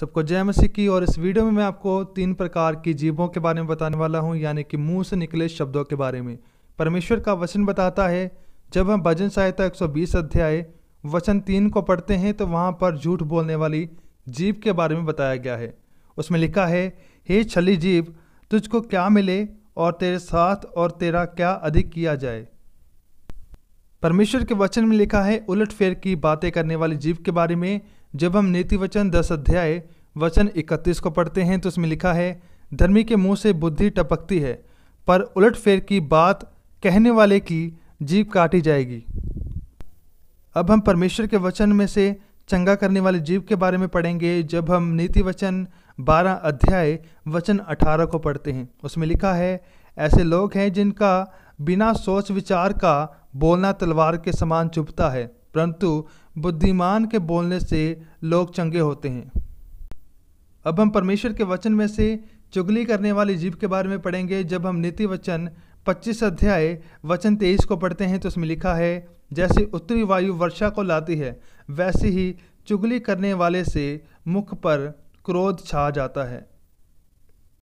सबको जय मसीह की और इस वीडियो में मैं आपको तीन प्रकार की जीवों के बारे में बताने वाला हूँ यानी कि मुंह से निकले शब्दों के बारे में परमेश्वर का वचन बताता है जब हम भजन सहायता 120 अध्याय वचन तीन को पढ़ते हैं तो वहाँ पर झूठ बोलने वाली जीव के बारे में बताया गया है उसमें लिखा है हे छली जीव तुझको क्या मिले और तेरे साथ और तेरा क्या अधिक किया जाए परमेश्वर के वचन में लिखा है उलटफेर की बातें करने वाली जीव के बारे में जब हम नीति वचन दस अध्याय वचन इकतीस को पढ़ते हैं तो उसमें लिखा है धर्मी के मुंह से बुद्धि टपकती है पर उलटफेर की बात कहने वाले की जीप काटी जाएगी अब हम परमेश्वर के वचन में से चंगा करने वाले जीव के बारे में पढ़ेंगे जब हम नीति वचन बारह अध्याय वचन अठारह को पढ़ते हैं उसमें लिखा है ऐसे लोग हैं जिनका बिना सोच विचार का बोलना तलवार के समान चुभता है परंतु बुद्धिमान के बोलने से लोग चंगे होते हैं अब हम परमेश्वर के वचन में से चुगली करने वाली जीव के बारे में पढ़ेंगे जब हम नीति वचन 25 अध्याय वचन 23 को पढ़ते हैं तो उसमें लिखा है जैसे उत्तरी वायु वर्षा को लाती है वैसे ही चुगली करने वाले से मुख पर क्रोध छा जाता है